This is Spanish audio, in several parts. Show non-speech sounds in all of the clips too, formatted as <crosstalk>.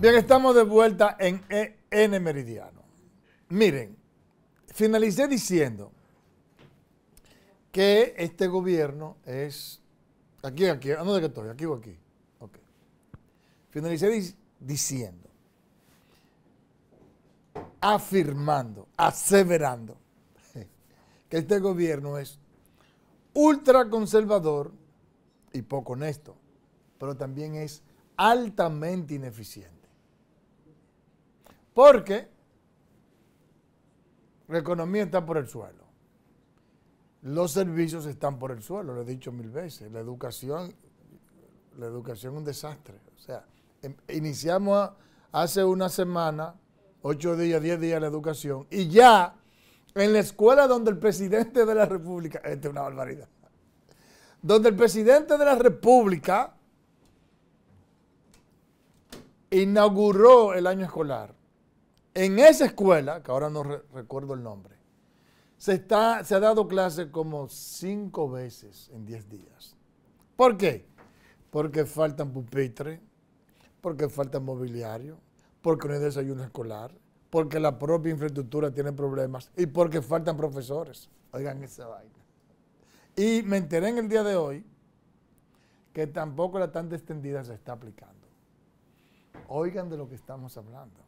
Bien, estamos de vuelta en EN Meridiano. Miren, finalicé diciendo que este gobierno es... Aquí, aquí, ¿a dónde estoy? Aquí o aquí. Ok. Finalicé diciendo, afirmando, aseverando que este gobierno es ultraconservador y poco honesto, pero también es altamente ineficiente. Porque la economía está por el suelo. Los servicios están por el suelo, lo he dicho mil veces. La educación, la educación es un desastre. O sea, em, iniciamos hace una semana, ocho días, diez días la educación, y ya en la escuela donde el presidente de la República, esta es una barbaridad, donde el presidente de la República inauguró el año escolar, en esa escuela, que ahora no recuerdo el nombre, se, está, se ha dado clase como cinco veces en diez días. ¿Por qué? Porque faltan pupitres, porque falta mobiliario, porque no hay desayuno escolar, porque la propia infraestructura tiene problemas y porque faltan profesores. Oigan esa vaina. Y me enteré en el día de hoy que tampoco la tan extendida se está aplicando. Oigan de lo que estamos hablando.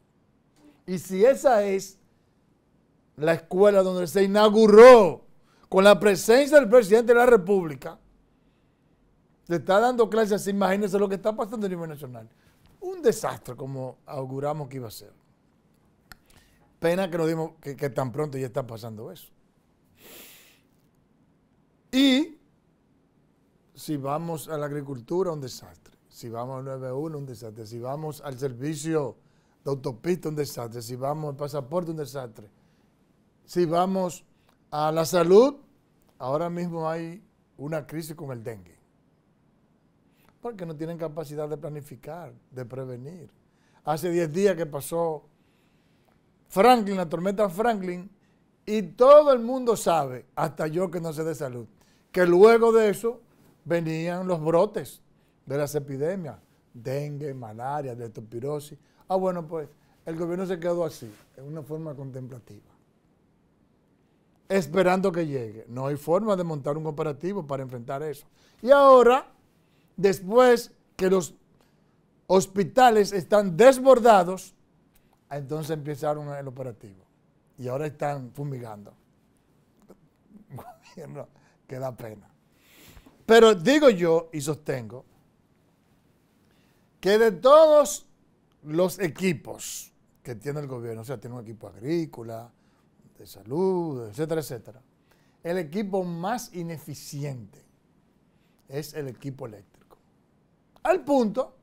Y si esa es la escuela donde se inauguró con la presencia del presidente de la República, se está dando clases imagínense lo que está pasando a nivel nacional. Un desastre como auguramos que iba a ser. Pena que nos dimos que, que tan pronto ya está pasando eso. Y si vamos a la agricultura, un desastre. Si vamos al 9-1, un desastre. Si vamos al servicio la autopista un desastre, si vamos al pasaporte un desastre. Si vamos a la salud, ahora mismo hay una crisis con el dengue. Porque no tienen capacidad de planificar, de prevenir. Hace 10 días que pasó Franklin, la tormenta Franklin, y todo el mundo sabe, hasta yo que no sé de salud, que luego de eso venían los brotes de las epidemias, dengue, malaria, leptospirosis, Ah, bueno, pues el gobierno se quedó así, en una forma contemplativa. Esperando que llegue. No hay forma de montar un operativo para enfrentar eso. Y ahora, después que los hospitales están desbordados, ah, entonces empezaron el operativo. Y ahora están fumigando. <laughs> Gobierno, que da pena. Pero digo yo y sostengo que de todos los equipos que tiene el gobierno, o sea, tiene un equipo agrícola, de salud, etcétera, etcétera. El equipo más ineficiente es el equipo eléctrico. Al punto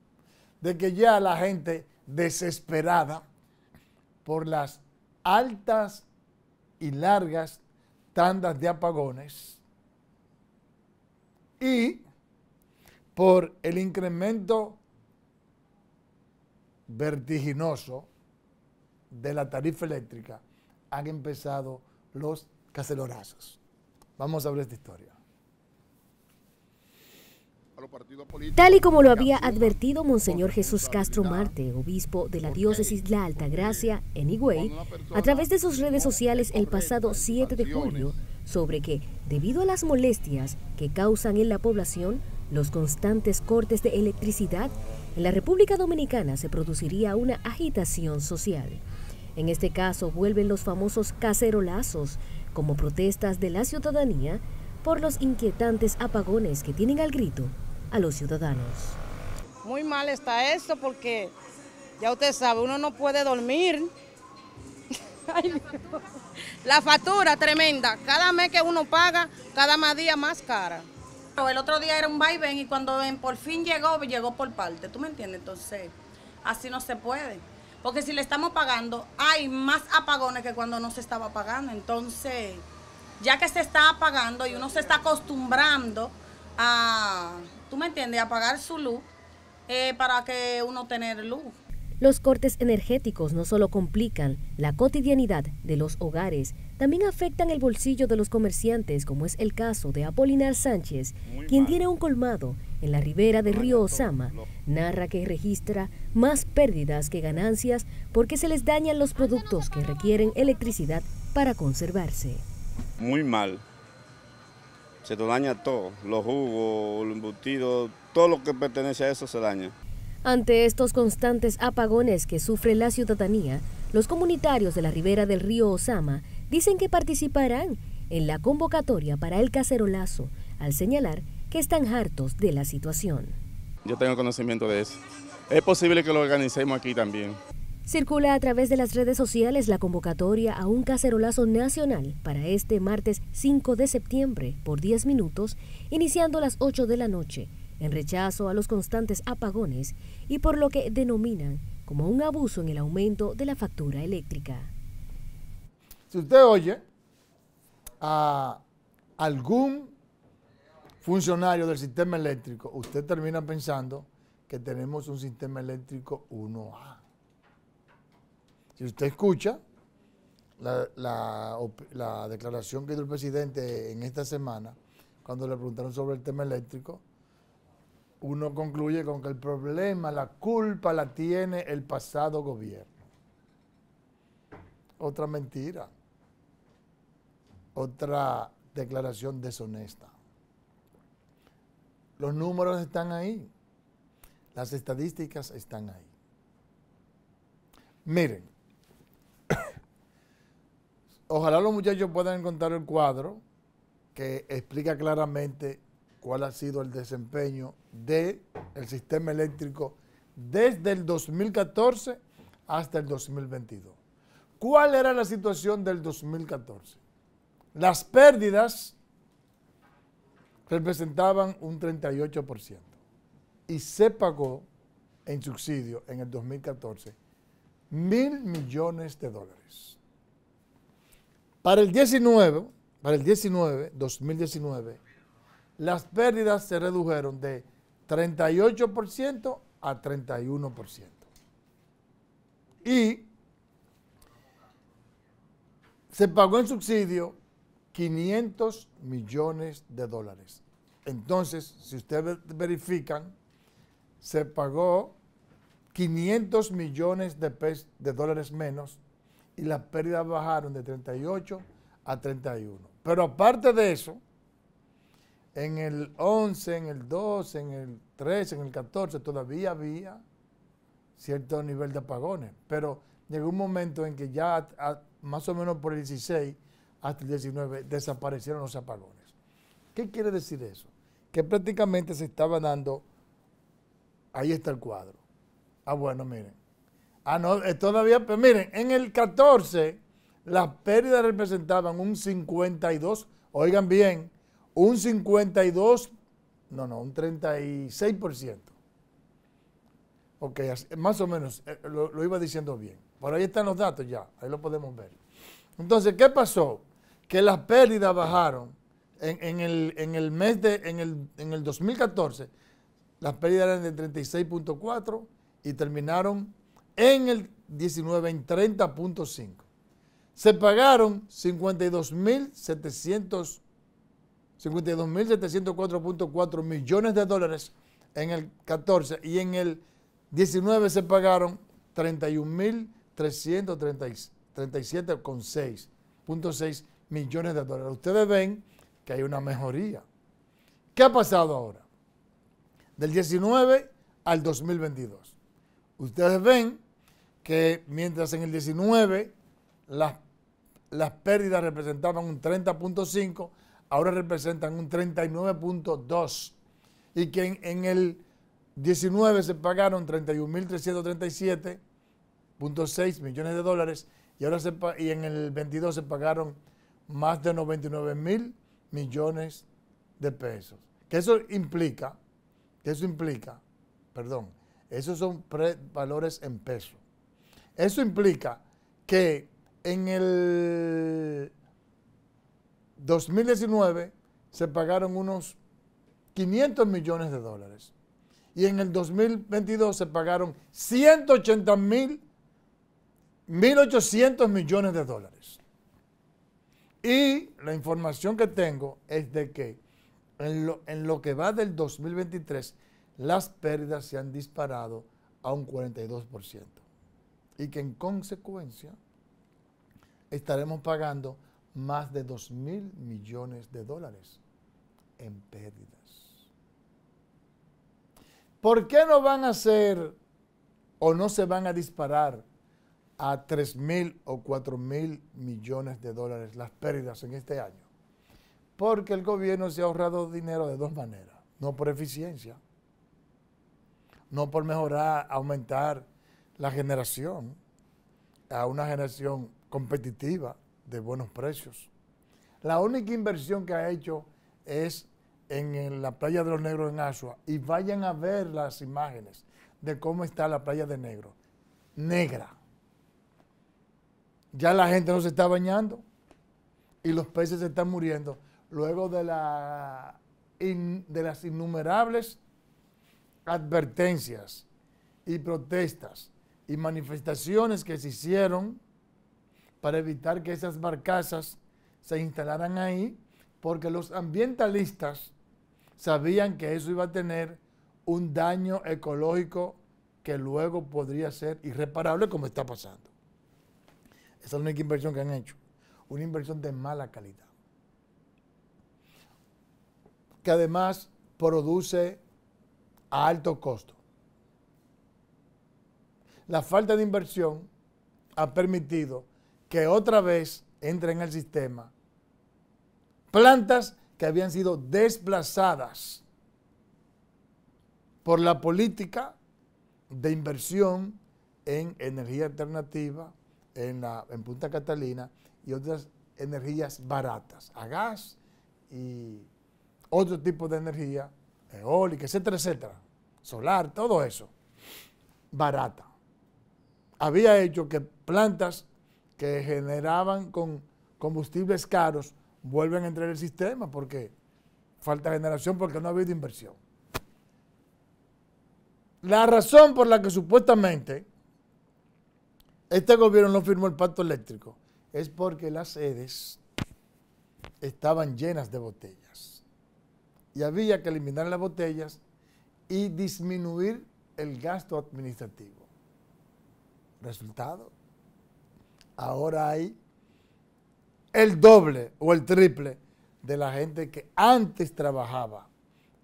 de que ya la gente desesperada por las altas y largas tandas de apagones y por el incremento vertiginoso de la tarifa eléctrica han empezado los cacelorazos. Vamos a ver esta historia. Tal y como lo había advertido Monseñor Jesús Castro Marte, obispo de la diócesis La Altagracia, en Higüey, a través de sus redes sociales el pasado 7 de julio, sobre que, debido a las molestias que causan en la población, los constantes cortes de electricidad en la República Dominicana se produciría una agitación social. En este caso vuelven los famosos cacerolazos como protestas de la ciudadanía por los inquietantes apagones que tienen al grito a los ciudadanos. Muy mal está esto porque ya usted sabe, uno no puede dormir. <laughs> la, factura. tremenda, cada mes que uno paga, cada más día más cara. El otro día era un vaivén y cuando por fin llegó, llegó por parte. ¿Tú me entiendes? Entonces, así no se puede. Porque si le estamos pagando, hay más apagones que cuando no se estaba pagando. Entonces, ya que se está apagando y uno se está acostumbrando a, ¿tú me entiendes? A pagar su luz eh, para que uno tener luz. Los cortes energéticos no solo complican la cotidianidad de los hogares, también afectan el bolsillo de los comerciantes, como es el caso de Apolinar Sánchez, quien tiene un colmado en la ribera del río Osama. Narra que registra más pérdidas que ganancias porque se les dañan los productos que requieren electricidad para conservarse. Muy mal. Se daña todo, los jugos, los embutidos, todo lo que pertenece a eso se daña. Ante estos constantes apagones que sufre la ciudadanía, los comunitarios de la ribera del río Osama dicen que participarán en la convocatoria para el cacerolazo, al señalar que están hartos de la situación. Yo tengo conocimiento de eso. Es posible que lo organicemos aquí también. Circula a través de las redes sociales la convocatoria a un cacerolazo nacional para este martes 5 de septiembre por 10 minutos, iniciando a las 8 de la noche en rechazo a los constantes apagones y por lo que denominan como un abuso en el aumento de la factura eléctrica. Si usted oye a algún funcionario del sistema eléctrico, usted termina pensando que tenemos un sistema eléctrico 1A. Si usted escucha la, declaración que hizo el presidente en esta semana, cuando le preguntaron sobre el tema eléctrico, uno concluye con que el problema, la culpa la tiene el pasado gobierno. Otra mentira, otra declaración deshonesta. Los números están ahí, las estadísticas están ahí. Miren, <coughs> ojalá los muchachos puedan encontrar el cuadro que explica claramente cuál ha sido el desempeño del sistema eléctrico desde el 2014 hasta el 2022. ¿Cuál era la situación del 2014? Las pérdidas representaban un 38% y se pagó en subsidio en el 2014 mil millones de dólares. Para el 19, para el 19, 2019, las pérdidas se redujeron de 38% a 31%. Y se pagó en subsidio 500 millones de dólares. Entonces, si ustedes verifican, se pagó 500 millones de, de dólares menos y las pérdidas bajaron de 38 a 31. Pero aparte de eso, en el 11, en el 12, en el 13, en el 14, todavía había cierto nivel de apagones, pero llegó un momento en que ya más o menos por el 16 hasta el 19 desaparecieron los apagones. ¿Qué quiere decir eso? Que prácticamente se estaba dando, ahí está el cuadro. Ah, bueno, miren. Ah, no, eh, todavía, pero miren, en el 14 las pérdidas representaban un 52, oigan bien, un 52, no, no, un 36%. Ok, más o menos, eh, lo, iba diciendo bien. Por ahí están los datos ya, ahí lo podemos ver. Entonces, ¿qué pasó? Que las pérdidas bajaron en, el, mes de, en el, en el 2014, las pérdidas eran de 36.4 y terminaron en el 19 en 30.5. Se pagaron 52.700 52.704.4 millones de dólares en el 14 y en el 19 se pagaron 31.337,6 millones de dólares. Ustedes ven que hay una mejoría. ¿Qué ha pasado ahora? Del 19 al 2022. Ustedes ven que mientras en el 19 las, las pérdidas representaban un 30.5, ahora representan un 39.2 y que en, el 19 se pagaron 31.337.6 millones de dólares y ahora y en el 22 se pagaron más de 99 mil millones de pesos. Que eso implica, que eso implica, perdón, esos son valores en peso. Eso implica que en el 2019 se pagaron unos 500 millones de dólares y en el 2022 se pagaron 180 mil, 1.800 millones de dólares. Y la información que tengo es de que en lo, que va del 2023 las pérdidas se han disparado a un 42% y que en consecuencia estaremos pagando más de 2 mil millones de dólares en pérdidas. ¿Por qué no van a ser o no se van a disparar a 3 mil o 4 mil millones de dólares las pérdidas en este año? Porque el gobierno se ha ahorrado dinero de dos maneras, no por eficiencia, no por mejorar, aumentar la generación a una generación competitiva, de buenos precios. La única inversión que ha hecho es en, la playa de los negros en Asua. Y vayan a ver las imágenes de cómo está la playa de negro. Negra. Ya la gente no se está bañando y los peces se están muriendo luego de, la de las innumerables advertencias y protestas y manifestaciones que se hicieron para evitar que esas barcazas se instalaran ahí, porque los ambientalistas sabían que eso iba a tener un daño ecológico que luego podría ser irreparable como está pasando. Esa es la única inversión que han hecho, una inversión de mala calidad, que además produce a alto costo. La falta de inversión ha permitido que otra vez entren en el sistema plantas que habían sido desplazadas por la política de inversión en energía alternativa en, en Punta Catalina y otras energías baratas, a gas y otro tipo de energía, eólica, etcétera, etcétera, solar, todo eso, barata. Había hecho que plantas que generaban con combustibles caros vuelven a entrar en el sistema porque falta generación, porque no ha habido inversión. La razón por la que supuestamente este gobierno no firmó el pacto eléctrico es porque las sedes estaban llenas de botellas y había que eliminar las botellas y disminuir el gasto administrativo. Resultado, ahora hay el doble o el triple de la gente que antes trabajaba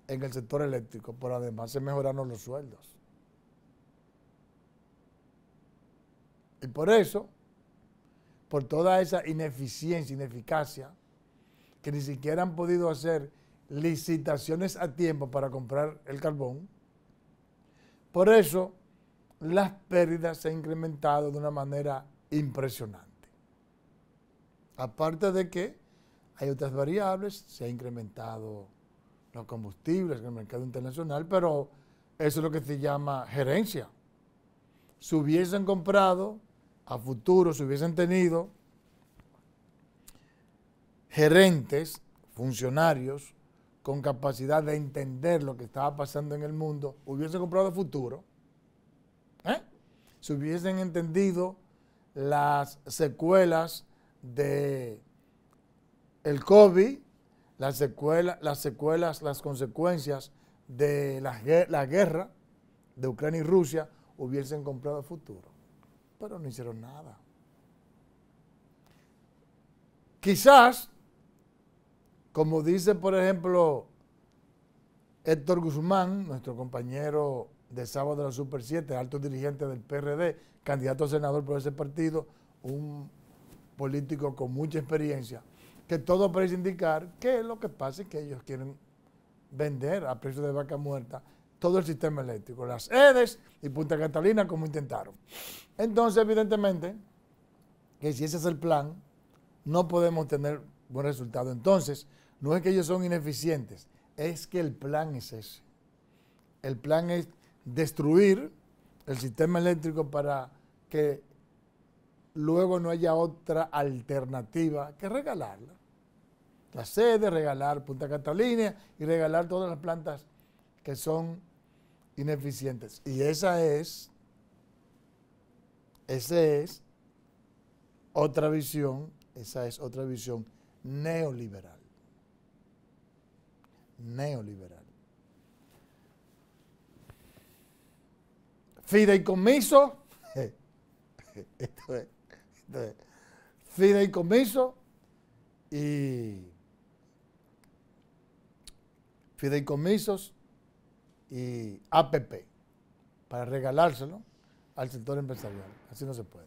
en el sector eléctrico, pero además se mejoraron los sueldos. Y por eso, por toda esa ineficiencia, ineficacia, que ni siquiera han podido hacer licitaciones a tiempo para comprar el carbón, por eso las pérdidas se han incrementado de una manera impresionante. Aparte de que hay otras variables, se ha incrementado los combustibles en el mercado internacional, pero eso es lo que se llama gerencia. Si hubiesen comprado a futuro, si hubiesen tenido gerentes, funcionarios con capacidad de entender lo que estaba pasando en el mundo, hubiesen comprado a futuro, ¿eh? si hubiesen entendido las secuelas de el COVID, las secuelas, las secuelas, las consecuencias de la, la guerra de Ucrania y Rusia hubiesen comprado el futuro. Pero no hicieron nada. Quizás, como dice por ejemplo Héctor Guzmán, nuestro compañero de sábado de la Super 7, alto dirigente del PRD, candidato a senador por ese partido, un político con mucha experiencia, que todo parece indicar que lo que pasa es que ellos quieren vender a precio de vaca muerta todo el sistema eléctrico, las EDES y Punta Catalina, como intentaron. Entonces, evidentemente, que si ese es el plan, no podemos tener buen resultado. Entonces, no es que ellos son ineficientes, es que el plan es ese. El plan es destruir el sistema eléctrico para que luego no haya otra alternativa que regalarla. La sede, regalar Punta Catalina y regalar todas las plantas que son ineficientes. Y esa es, esa es otra visión, esa es otra visión neoliberal. Neoliberal. fideicomiso, esto es, fideicomiso y fideicomisos y APP para regalárselo al sector empresarial. Así no se puede.